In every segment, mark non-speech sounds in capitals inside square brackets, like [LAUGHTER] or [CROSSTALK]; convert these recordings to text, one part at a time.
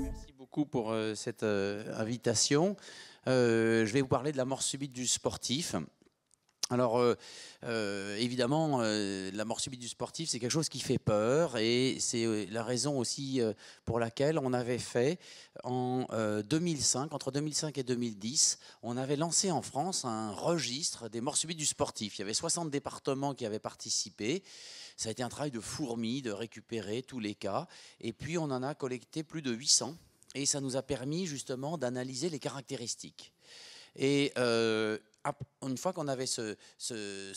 Merci beaucoup pour euh, cette euh, invitation. Euh, je vais vous parler de la mort subite du sportif. Alors, euh, euh, évidemment, euh, la mort subite du sportif, c'est quelque chose qui fait peur et c'est la raison aussi pour laquelle on avait fait en 2005, entre 2005 et 2010, on avait lancé en France un registre des morts subites du sportif. Il y avait 60 départements qui avaient participé. Ça a été un travail de fourmi de récupérer tous les cas. Et puis, on en a collecté plus de 800 et ça nous a permis justement d'analyser les caractéristiques. Et euh, une fois qu'on avait ce,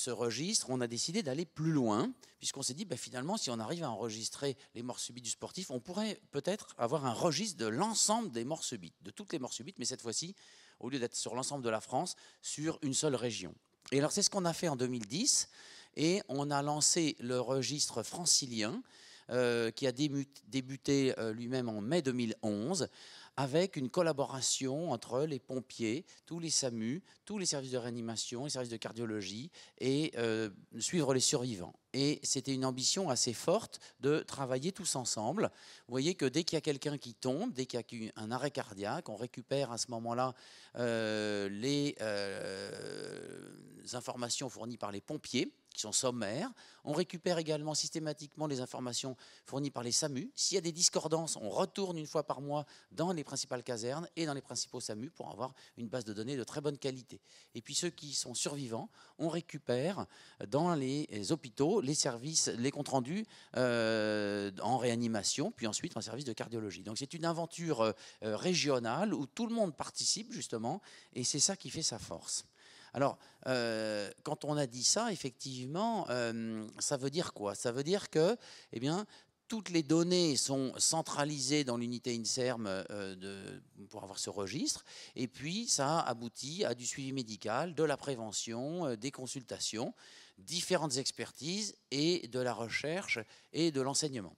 registre, on a décidé d'aller plus loin, puisqu'on s'est dit, que bah, finalement, si on arrive à enregistrer les morts subites du sportif, on pourrait peut-être avoir un registre de l'ensemble des morts subites, de toutes les morts subites, mais cette fois-ci, au lieu d'être sur l'ensemble de la France, sur une seule région. Et alors, c'est ce qu'on a fait en 2010, et on a lancé le registre francilien, euh, qui a débuté, euh, lui-même en mai 2011 avec une collaboration entre les pompiers, tous les SAMU, tous les services de réanimation, les services de cardiologie, et euh, suivre les survivants. Et c'était une ambition assez forte de travailler tous ensemble. Vous voyez que dès qu'il y a quelqu'un qui tombe, dès qu'il y a un arrêt cardiaque, on récupère à ce moment-là euh, les euh, informations fournies par les pompiers qui sont sommaires. On récupère également systématiquement les informations fournies par les SAMU. S'il y a des discordances, on retourne une fois par mois dans les principales casernes et dans les principaux SAMU pour avoir une base de données de très bonne qualité. Et puis ceux qui sont survivants, on récupère dans les hôpitaux les services, les comptes rendus euh, en réanimation, puis ensuite en service de cardiologie. Donc c'est une aventure euh, régionale où tout le monde participe justement, et c'est ça qui fait sa force. Alors, euh, quand on a dit ça, effectivement, euh, ça veut dire quoi Ça veut dire que, eh bien, toutes les données sont centralisées dans l'unité INSERM euh, pour avoir ce registre. Et puis, ça aboutit à du suivi médical, de la prévention, des consultations, différentes expertises et de la recherche et de l'enseignement.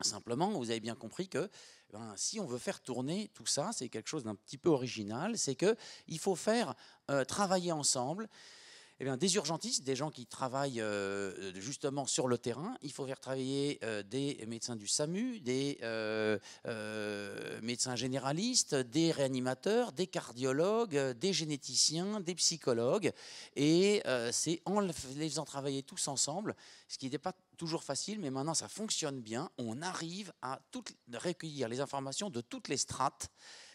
Simplement, vous avez bien compris que eh ben, si on veut faire tourner tout ça, c'est quelque chose d'un petit peu original, c'est qu'il faut faire euh, travailler ensemble eh des urgentistes, des gens qui travaillent euh, justement sur le terrain, il faut faire travailler euh, des médecins du SAMU, des euh, médecins généralistes, des réanimateurs, des cardiologues, des généticiens, des psychologues. Et c'est en les faisant travailler tous ensemble, ce qui n'était pas toujours facile, mais maintenant ça fonctionne bien. On arrive à recueillir les informations de toutes les strates.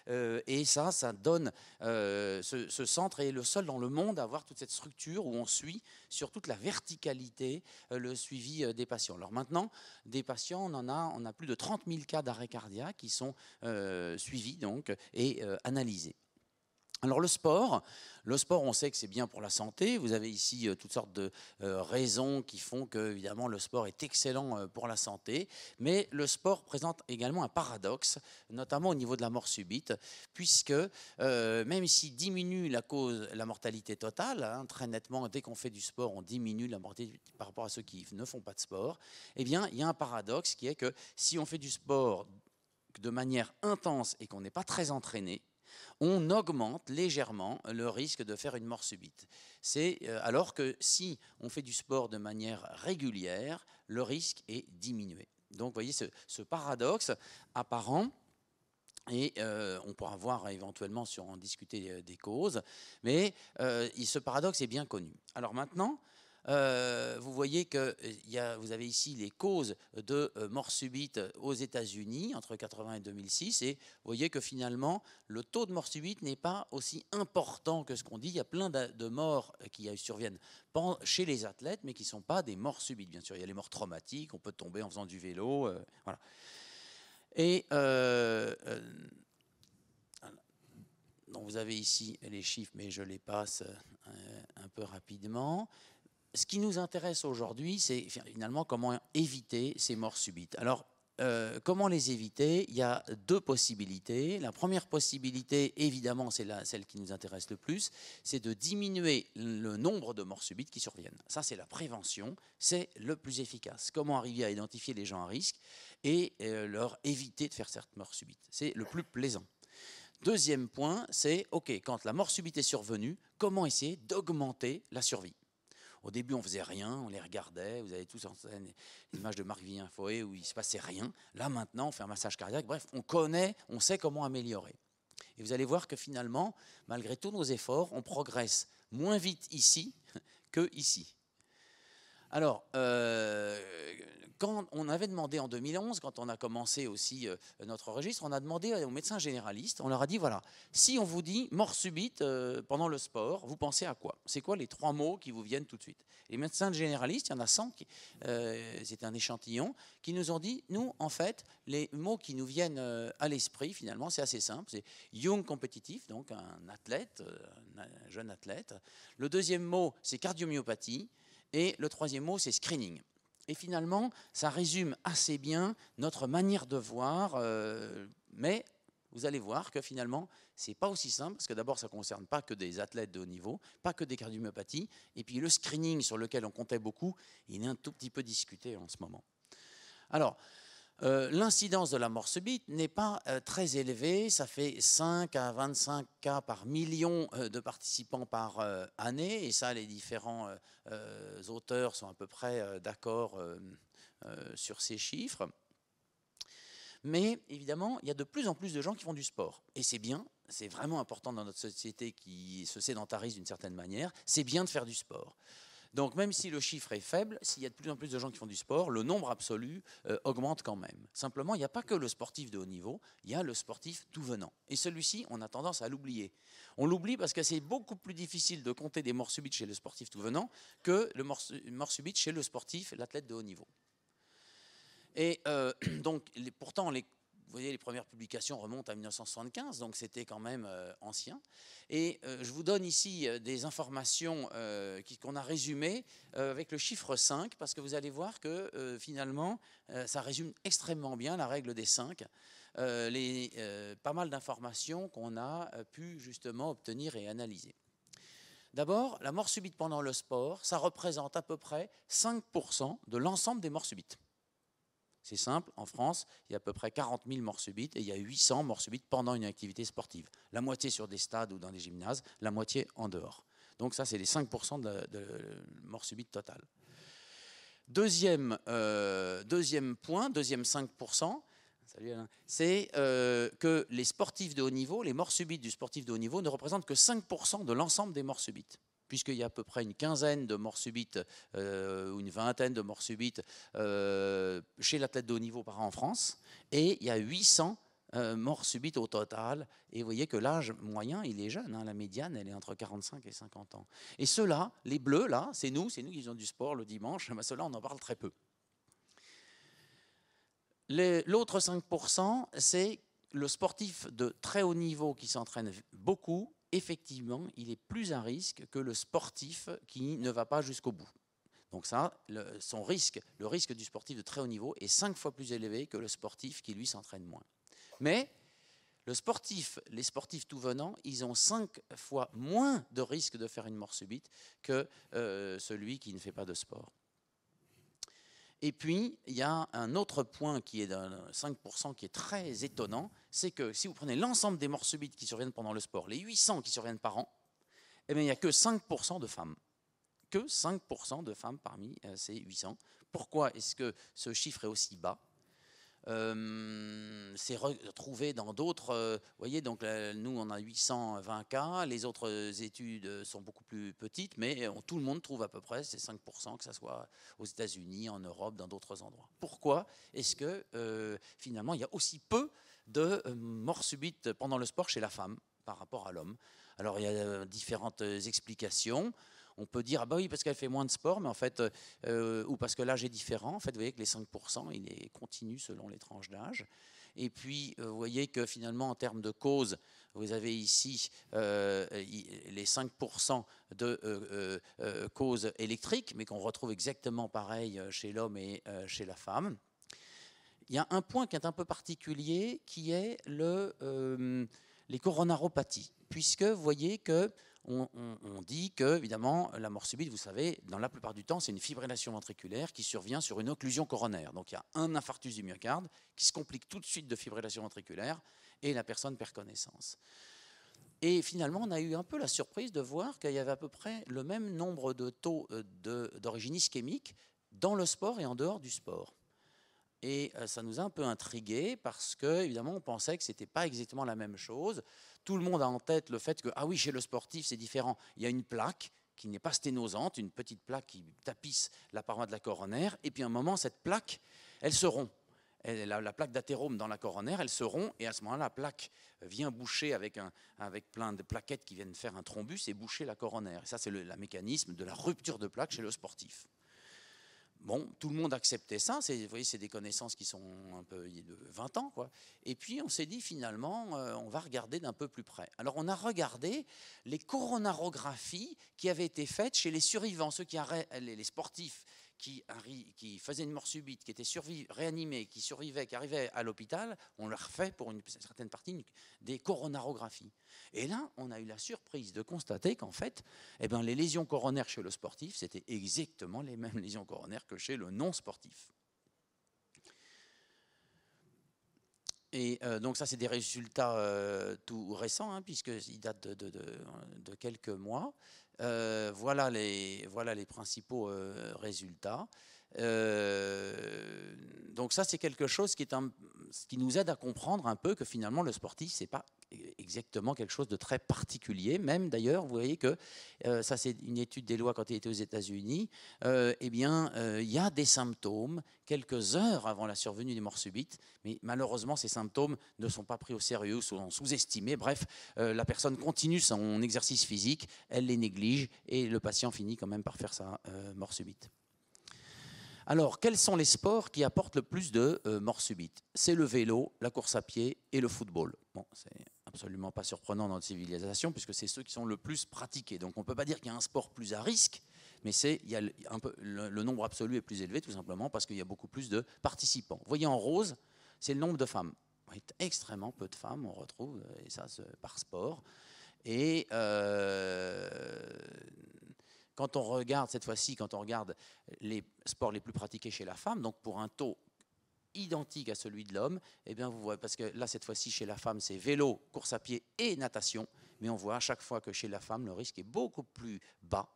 Euh, et ça, ça donne euh, ce, centre est le seul dans le monde à avoir toute cette structure où on suit sur toute la verticalité euh, le suivi des patients. Alors maintenant, des patients, on en a, plus de 30 000 cas d'arrêt cardiaque qui sont suivis donc et analysés. Alors le sport, le sport, on sait que c'est bien pour la santé. Vous avez ici euh, toutes sortes de euh, raisons qui font que, évidemment, le sport est excellent euh, pour la santé. Mais le sport présente également un paradoxe, notamment au niveau de la mort subite, puisque même s'il diminue la cause, la mortalité totale, hein, très nettement, dès qu'on fait du sport, on diminue la mortalité par rapport à ceux qui ne font pas de sport. Eh bien, il y a un paradoxe qui est que si on fait du sport de manière intense et qu'on n'est pas très entraîné, on augmente légèrement le risque de faire une mort subite. C'est euh, alors que si on fait du sport de manière régulière, le risque est diminué. Donc vous voyez ce, paradoxe apparent. Et euh, on pourra voir éventuellement sur en discuter euh, des causes, mais ce paradoxe est bien connu. Alors maintenant, euh, vous voyez que euh, vous avez ici les causes de euh, mort subite aux États-Unis entre 80 et 2006, et vous voyez que finalement, le taux de mort subite n'est pas aussi important que ce qu'on dit. Il y a plein de morts qui surviennent chez les athlètes, mais qui ne sont pas des morts subites. Bien sûr, il y a les morts traumatiques, on peut tomber en faisant du vélo, voilà. Et donc vous avez ici les chiffres, mais je les passe un peu rapidement ce qui nous intéresse aujourd'hui, c'est finalement comment éviter ces morts subites. Alors, euh, comment les éviter Il y a deux possibilités. La première possibilité, évidemment, c'est celle qui nous intéresse le plus, c'est de diminuer le nombre de morts subites qui surviennent. Ça, c'est la prévention, c'est le plus efficace. Comment arriver à identifier les gens à risque et euh, leur éviter de faire cette mort subite C'est le plus plaisant. Deuxième point, c'est, OK, quand la mort subite est survenue, comment essayer d'augmenter la survie au début, on faisait rien, on les regardait. Vous avez tous en scène l'image de Marc villain foé où il ne se passait rien. Là, maintenant, on fait un massage cardiaque. Bref, on connaît, on sait comment améliorer. Et vous allez voir que finalement, malgré tous nos efforts, on progresse moins vite ici [LAUGHS] que ici. Alors, euh, quand on avait demandé en 2011, quand on a commencé aussi euh, notre registre, on a demandé aux médecins généralistes, on leur a dit voilà, si on vous dit mort subite euh, pendant le sport, vous pensez à quoi C'est quoi les trois mots qui vous viennent tout de suite Les médecins généralistes, il y en a 100, euh, c'est un échantillon, qui nous ont dit nous, en fait, les mots qui nous viennent à l'esprit, finalement, c'est assez simple c'est young compétitif, donc un athlète, un jeune athlète. Le deuxième mot, c'est cardiomyopathie. Et le troisième mot, c'est screening. Et finalement, ça résume assez bien notre manière de voir, euh, mais vous allez voir que finalement, c'est pas aussi simple, parce que d'abord, ça ne concerne pas que des athlètes de haut niveau, pas que des cardiomyopathies, et puis le screening sur lequel on comptait beaucoup, il est un tout petit peu discuté en ce moment. Alors, euh, l'incidence de la mort subite n'est pas euh, très élevée, ça fait 5 à 25 cas par million euh, de participants par année, et ça les différents auteurs sont à peu près d'accord sur ces chiffres. Mais évidemment, il y a de plus en plus de gens qui font du sport. Et c'est bien, c'est vraiment important dans notre société qui se sédentarise d'une certaine manière, c'est bien de faire du sport. Donc même si le chiffre est faible, s'il y a de plus en plus de gens qui font du sport, le nombre absolu euh, augmente quand même. Simplement, il n'y a pas que le sportif de haut niveau, il y a le sportif tout venant. Et celui-ci, on a tendance à l'oublier. On l'oublie parce que c'est beaucoup plus difficile de compter des morts subites chez le sportif tout venant que le morts subites chez le sportif, l'athlète de haut niveau. Et euh, [CLEARS THROAT] donc, les, pourtant, les vous voyez, les premières publications remontent à 1975, donc c'était quand même euh, ancien. Et euh, je vous donne ici euh, des informations qu'on a résumées avec le chiffre 5, parce que vous allez voir que finalement, ça résume extrêmement bien la règle des 5. les, pas mal d'informations qu'on a pu justement obtenir et analyser. D'abord, la mort subite pendant le sport, ça représente à peu près 5% de l'ensemble des morts subites. C'est simple, en France, il y a à peu près 40 000 morts subites et il y a 800 morts subites pendant une activité sportive. La moitié sur des stades ou dans des gymnases, la moitié en dehors. Donc ça, c'est les 5% de, la, de mort subite totale. Deuxième, euh, deuxième point, deuxième 5%, c'est euh, que les sportifs de haut niveau, les morts subites du sportif de haut niveau ne représentent que 5% de l'ensemble des morts subites puisqu'il y a à peu près une quinzaine de morts subites euh, ou une vingtaine de morts subites euh, chez l'athlète de haut niveau par an en France, et il y a 800 euh, morts subites au total. Et vous voyez que l'âge moyen, il est jeune. Hein. la médiane, elle est entre 45 et 50 ans. Et ceux-là, les bleus, là, c'est nous, c'est nous qui faisons du sport le dimanche, Mais [LAUGHS] ceux-là, on en parle très peu. L'autre 5%, c'est le sportif de très haut niveau qui s'entraîne beaucoup, effectivement, il est plus un risque que le sportif qui ne va pas jusqu'au bout. Donc ça, son risque, le risque du sportif de très haut niveau est cinq fois plus élevé que le sportif qui, lui, s'entraîne moins. Mais le sportif, les sportifs tout venant, ils ont cinq fois moins de risque de faire une mort subite que euh, celui qui ne fait pas de sport. Et puis, il y a un autre point qui est de 5% qui est très étonnant, c'est que si vous prenez l'ensemble des morts subites qui surviennent pendant le sport, les 800 qui surviennent par an, eh bien, il n'y a que 5% de femmes. Que 5% de femmes parmi euh, ces 800. Pourquoi est-ce que ce chiffre est aussi bas c'est euh, retrouvé dans d'autres. Euh, vous voyez, donc euh, nous, on a 820 cas. Les autres études sont beaucoup plus petites, mais tout le monde trouve à peu près ces 5%, que ce soit aux États-Unis, en Europe, dans d'autres endroits. Pourquoi est-ce que finalement, il y a aussi peu de morts subites pendant le sport chez la femme par rapport à l'homme Alors, il y a différentes explications on peut dire, ah bah oui, parce qu'elle fait moins de sport, mais en fait, euh, ou parce que l'âge est différent. En fait, vous voyez que les 5%, il est continu selon les tranches d'âge. Et puis, euh, vous voyez que finalement, en termes de cause, vous avez ici euh, les 5% de causes électriques, mais qu'on retrouve exactement pareil chez l'homme et chez la femme. Il y a un point qui est un peu particulier, qui est le, les coronaropathies, puisque vous voyez que on, dit que, évidemment, la mort subite, vous savez, dans la plupart du temps, c'est une fibrillation ventriculaire qui survient sur une occlusion coronaire. Donc il y a un infarctus du myocarde qui se complique tout de suite de fibrillation ventriculaire et la personne perd connaissance. Et finalement, on a eu un peu la surprise de voir qu'il y avait à peu près le même nombre de taux euh, d'origine ischémique dans le sport et en dehors du sport. Et euh, ça nous a un peu intrigués parce que, évidemment, on pensait que ce n'était pas exactement la même chose. Tout le monde a en tête le fait que, ah oui, chez le sportif, c'est différent. Il y a une plaque qui n'est pas sténosante, une petite plaque qui tapisse la paroi de la coronaire. Et puis, à un moment, cette plaque, elle se rompt. la, plaque d'athérome dans la coronaire, elle se rompt, et à ce moment-là, la plaque vient boucher avec, plein de plaquettes qui viennent faire un thrombus et boucher la coronaire. Et ça, c'est le mécanisme de la rupture de plaque chez le sportif. Bon, tout le monde acceptait ça. Vous voyez, c'est des connaissances qui sont un peu de 20 ans. Et puis, on s'est dit finalement, euh, on va regarder d'un peu plus près. Alors, on a regardé les coronarographies qui avaient été faites chez les survivants, ceux qui les sportifs qui, qui faisait une mort subite, qui était réanimé, qui survivait, qui arrivait à l'hôpital, on leur fait pour une certaine partie des coronarographies. Et là, on a eu la surprise de constater qu'en fait, eh ben, les lésions coronaires chez le sportif, c'était exactement les mêmes lésions coronaires que chez le non-sportif. Et euh, donc ça, c'est des résultats euh, tout récents, hein, puisqu'ils datent de, de, de, quelques mois. Euh, voilà, les, voilà les principaux euh, résultats. Euh, donc ça, c'est quelque chose qui, est un, qui nous aide à comprendre un peu que finalement, le sportif, c'est pas exactement quelque chose de très particulier. Même d'ailleurs, vous voyez que euh, ça, c'est une étude des lois quand il était aux États-Unis. Euh, eh bien, il y a des symptômes quelques heures avant la survenue des morts subites, mais malheureusement, ces symptômes ne sont pas pris au sérieux, sont sous-estimés. Bref, la personne continue son exercice physique, elle les néglige et le patient finit quand même par faire sa mort subite. Alors, quels sont les sports qui apportent le plus de euh, morts subites C'est le vélo, la course à pied et le football. Bon, c'est absolument pas surprenant dans notre civilisation puisque c'est ceux qui sont le plus pratiqués. Donc, on ne peut pas dire qu'il y a un sport plus à risque, mais c'est il y a un peu, le, nombre absolu est plus élevé tout simplement parce qu'il y a beaucoup plus de participants. Vous voyez en rose, c'est le nombre de femmes. extrêmement peu de femmes, on retrouve, et ça par sport. Et euh, quand on regarde, cette fois-ci, quand on regarde les sports les plus pratiqués chez la femme, donc pour un taux identique à celui de l'homme, eh bien vous voyez, parce que là, cette fois-ci, chez la femme, c'est vélo, course à pied et natation, mais on voit à chaque fois que chez la femme, le risque est beaucoup plus bas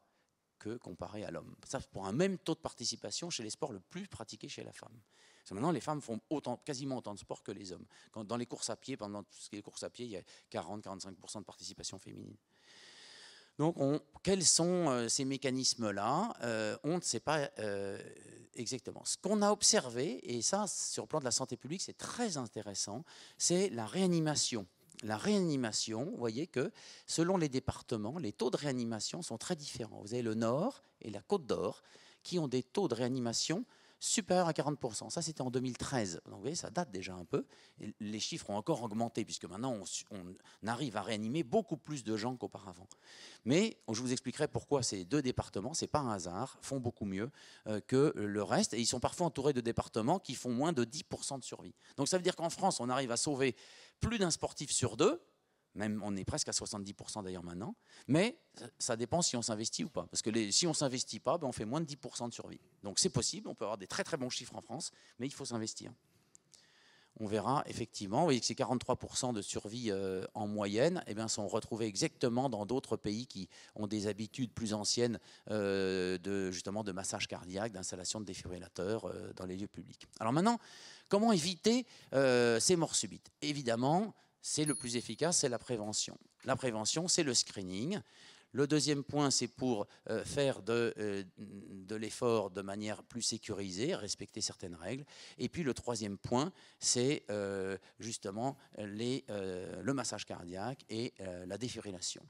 que comparé à l'homme. Ça, pour un même taux de participation chez les sports le plus pratiqués chez la femme. maintenant, les femmes font autant, quasiment autant de sport que les hommes. Quand, dans les courses à pied, pendant tout ce qui est courses à pied, il y a 40-45% de participation féminine. Donc, quels sont euh, ces mécanismes-là euh, On ne sait pas euh, exactement. Ce qu'on a observé, et ça, sur le plan de la santé publique, c'est très intéressant, c'est la réanimation. La réanimation, vous voyez que selon les départements, les taux de réanimation sont très différents. Vous avez le Nord et la Côte d'Or qui ont des taux de réanimation supérieur à 40%. Ça, c'était en 2013. Donc, vous voyez, ça date déjà un peu. les chiffres ont encore augmenté, puisque maintenant, on, arrive à réanimer beaucoup plus de gens qu'auparavant. Mais je vous expliquerai pourquoi ces deux départements, c'est pas un hasard, font beaucoup mieux euh, que le reste. Et ils sont parfois entourés de départements qui font moins de 10% de survie. Donc, ça veut dire qu'en France, on arrive à sauver plus d'un sportif sur deux, même, on est presque à 70% d'ailleurs maintenant. Mais euh, ça dépend si on s'investit ou pas. Parce que les, si on ne s'investit pas, ben on fait moins de 10% de survie. Donc c'est possible, on peut avoir des très très bons chiffres en France, mais il faut s'investir. On verra effectivement, vous voyez que ces 43% de survie euh, en moyenne eh bien, sont retrouvés exactement dans d'autres pays qui ont des habitudes plus anciennes euh, de, justement de massage cardiaque, d'installation de défibrillateurs dans les lieux publics. Alors maintenant, comment éviter ces morts subites Évidemment, c'est le plus efficace, c'est la prévention. La prévention, c'est le screening. Le deuxième point, c'est pour euh, faire euh, de, l'effort de manière plus sécurisée, respecter certaines règles. Et puis le troisième point, c'est euh, justement le massage cardiaque et la défibrillation.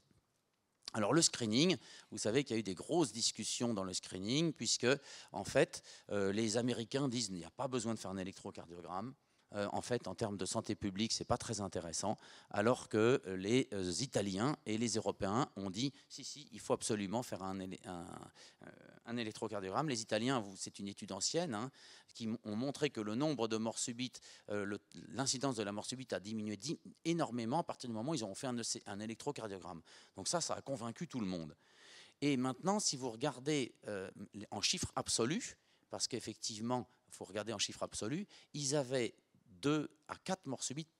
Alors le screening, vous savez qu'il y a eu des grosses discussions dans le screening, puisque en fait, les Américains disent qu'il n'y a pas besoin de faire un électrocardiogramme euh, en fait, en termes de santé publique, c'est pas très intéressant, alors que euh, les euh, Italiens et les Européens ont dit, si, si, il faut absolument faire un, un, électrocardiogramme. Les Italiens, c'est une étude ancienne, hein, qui ont montré que le nombre de morts subites, l'incidence de la mort subite a diminué énormément à partir du moment où ils ont fait un, un électrocardiogramme. Donc ça, ça a convaincu tout le monde. Et maintenant, si vous regardez en chiffres absolus, parce qu'effectivement, il faut regarder en chiffres absolus, ils avaient 2 à 4 morts subites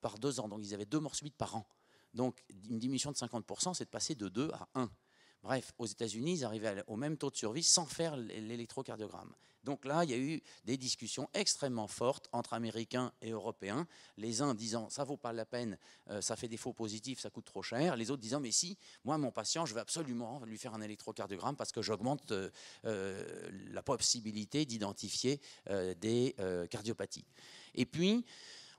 par 2 ans. Donc ils avaient 2 morts subites par an. Donc une diminution de 50%, c'est de passer de 2 à 1. Bref, aux États-Unis, ils arrivaient au même taux de survie sans faire l'électrocardiogramme. Donc là, il y a eu des discussions extrêmement fortes entre Américains et Européens. Les uns disant ça vaut pas la peine, euh, ça fait des faux positifs, ça coûte trop cher. Les autres disant mais si, moi mon patient, je vais absolument lui faire un électrocardiogramme parce que j'augmente euh, euh, la possibilité d'identifier des cardiopathies. Et puis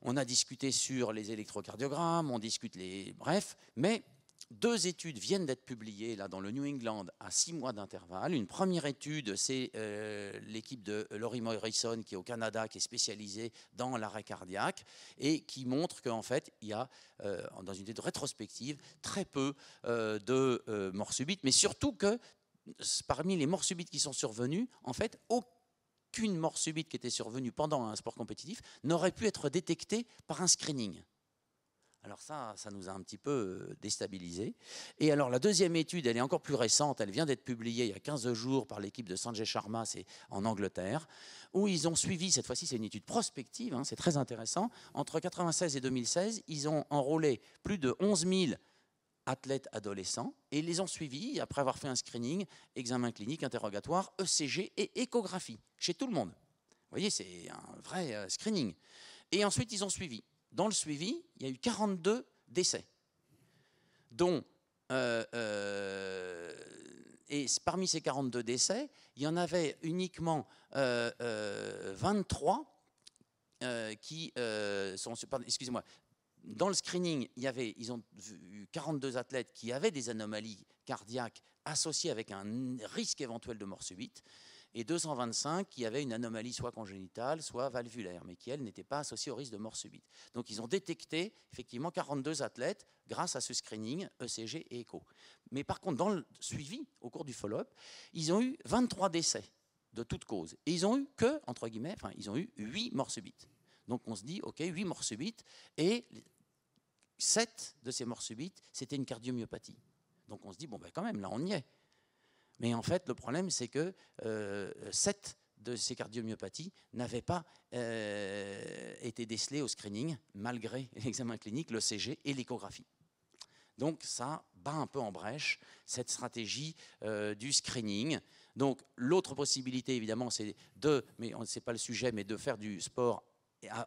on a discuté sur les électrocardiogrammes, on discute les bref, mais deux études viennent d'être publiées là, dans le New England à six mois d'intervalle. Une première étude, c'est euh, l'équipe de Laurie Morrison qui est au Canada, qui est spécialisée dans l'arrêt cardiaque et qui montre qu'en fait, il y a, euh, dans une étude rétrospective, très peu euh, de morts subites, mais surtout que parmi les morts subites qui sont survenues, en fait, aucune mort subite qui était survenue pendant un sport compétitif n'aurait pu être détectée par un screening. Alors ça, ça nous a un petit peu euh, déstabilisé. Et alors la deuxième étude, elle est encore plus récente, elle vient d'être publiée il y a 15 jours par l'équipe de Sanjay Sharma, c'est en Angleterre, où ils ont suivi, cette fois-ci c'est une étude prospective, hein, c'est très intéressant, entre 1996 et 2016, ils ont enrôlé plus de 11 000 athlètes adolescents et ils les ont suivis après avoir fait un screening, examen clinique, interrogatoire, ECG et échographie chez tout le monde. Vous voyez, c'est un vrai euh, screening. Et ensuite, ils ont suivi dans le suivi, il y a eu 42 décès, dont euh, euh, et parmi ces 42 décès, il y en avait uniquement 23 euh, qui sont excusez-moi dans le screening, il y avait, ils ont eu 42 athlètes qui avaient des anomalies cardiaques associées avec un risque éventuel de mort subite et 225 qui avaient une anomalie soit congénitale, soit valvulaire, mais qui, elles, n'étaient pas associées au risque de mort subite. Donc ils ont détecté effectivement 42 athlètes grâce à ce screening ECG et écho. Mais par contre, dans le suivi, au cours du follow-up, ils ont eu 23 décès de toute cause. Et ils ont eu que, entre guillemets, enfin, ils ont eu 8 morts subites. Donc on se dit, OK, 8 morts subites, et 7 de ces morts subites, c'était une cardiomyopathie. Donc on se dit, bon, ben quand même, là, on y est. Mais en fait, le problème, c'est que euh, 7 de ces cardiomyopathies n'avaient pas euh, été décelées au screening, malgré [LAUGHS] l'examen clinique, le CG et l'échographie. Donc ça bat un peu en brèche cette stratégie euh, du screening. Donc l'autre possibilité, évidemment, c'est de, mais on ne sait pas le sujet, mais de faire du sport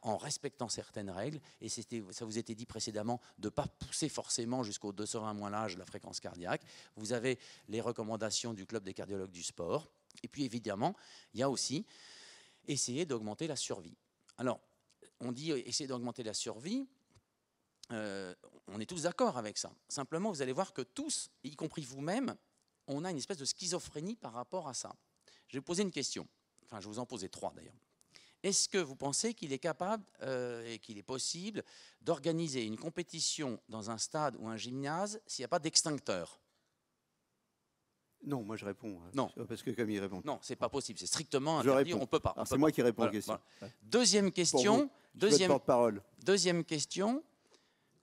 en respectant certaines règles. Et ça vous était dit précédemment de ne pas pousser forcément jusqu'au 220 moins l'âge la fréquence cardiaque. Vous avez les recommandations du Club des cardiologues du sport. Et puis évidemment, il y a aussi essayer d'augmenter la survie. Alors, on dit euh, essayer d'augmenter la survie. Euh, on est tous d'accord avec ça. Simplement, vous allez voir que tous, y compris vous-même, on a une espèce de schizophrénie par rapport à ça. Je vais vous poser une question. Enfin, je vous en posais trois d'ailleurs. Est-ce que vous pensez qu'il est capable euh, et qu'il est possible d'organiser une compétition dans un stade ou un gymnase s'il n'y a pas d'extincteur non, moi je réponds. Hein. Non. Parce que comme répond. Non, c'est pas possible. C'est strictement interdit. On peut pas. C'est moi qui réponds à Deuxième question. deuxième, -parole. deuxième question.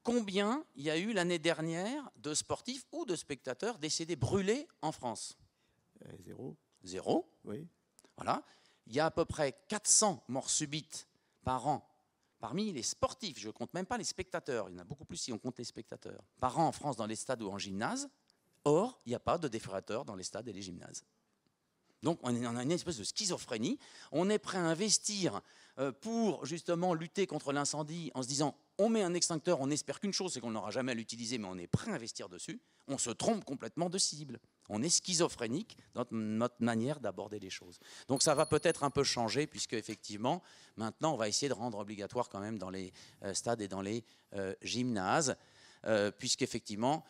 Combien il y a eu l'année dernière de sportifs ou de spectateurs décédés brûlés en France euh, Zéro. Zéro. Oui. Voilà il y a à peu près 400 morts subites par an parmi les sportifs. Je ne compte même pas les spectateurs. Il y en a beaucoup plus si on compte les spectateurs. Par an en France dans les stades ou en gymnase. Or, il n'y a pas de déférateur dans les stades et les gymnases. Donc on a une espèce de schizophrénie. On est prêt à investir euh, pour justement lutter contre l'incendie en se disant on met un extincteur, on espère qu'une chose, c'est qu'on n'aura jamais à l'utiliser, mais on est prêt à investir dessus. On se trompe complètement de cible. On est schizophrénique dans notre manière d'aborder les choses. Donc ça va peut-être un peu changer, puisque effectivement, maintenant, on va essayer de rendre obligatoire quand même dans les euh, stades et dans les euh, gymnases. Euh, puisque effectivement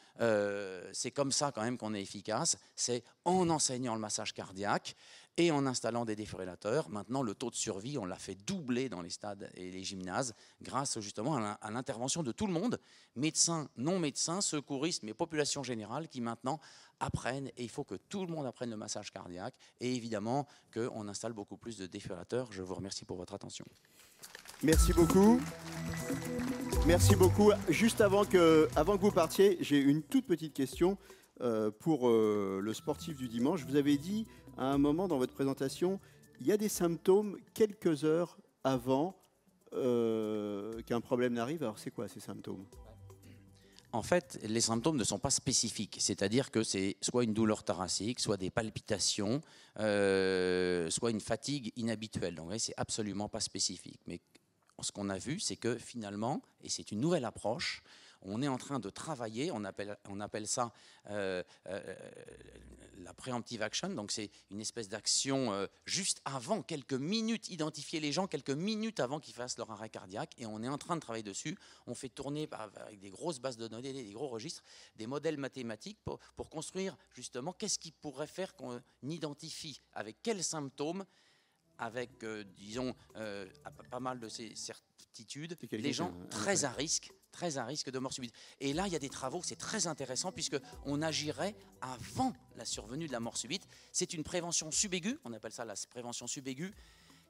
c'est comme ça quand même qu'on est efficace, c'est en enseignant le massage cardiaque, et en installant des défibrillateurs. Maintenant, le taux de survie, on l'a fait doubler dans les stades et les gymnases grâce justement à l'intervention de tout le monde, médecins, non médecins, secouristes, mais population générale qui maintenant apprennent et il faut que tout le monde apprenne le massage cardiaque et évidemment qu'on installe beaucoup plus de défibrillateurs. Je vous remercie pour votre attention. Merci beaucoup. Merci beaucoup. Juste avant que, avant que vous partiez, j'ai une toute petite question euh, pour euh, le sportif du dimanche. Vous avez dit à un moment dans votre présentation, il y a des symptômes quelques heures avant euh, qu'un problème n'arrive. Alors c'est quoi ces symptômes en fait, les symptômes ne sont pas spécifiques, c'est-à-dire que c'est soit une douleur thoracique, soit des palpitations, euh, soit une fatigue inhabituelle. Donc, c'est absolument pas spécifique. Mais ce qu'on a vu, c'est que finalement, et c'est une nouvelle approche, on est en train de travailler, on appelle, ça euh, euh, la préemptive action, donc c'est une espèce d'action euh, juste avant, quelques minutes, identifier les gens quelques minutes avant qu'ils fassent leur arrêt cardiaque, et on est en train de travailler dessus, on fait tourner bah, avec des grosses bases de données, des gros registres, des modèles mathématiques pour, construire justement qu'est-ce qui pourrait faire qu'on identifie avec quels symptômes avec, disons, pas mal de ces, les gens très à risque, très à risque de mort subite. Et là, il y a des travaux, c'est très intéressant puisque on agirait avant la survenue de la mort subite. C'est une prévention subaiguë, on appelle ça la prévention subaiguë.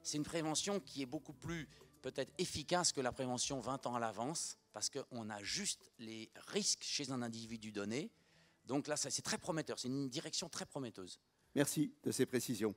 C'est une prévention qui est beaucoup plus peut-être efficace que la prévention 20 ans à l'avance parce qu'on a juste les risques chez un individu donné. Donc là, c'est très prometteur, c'est une direction très prometteuse. Merci de ces précisions.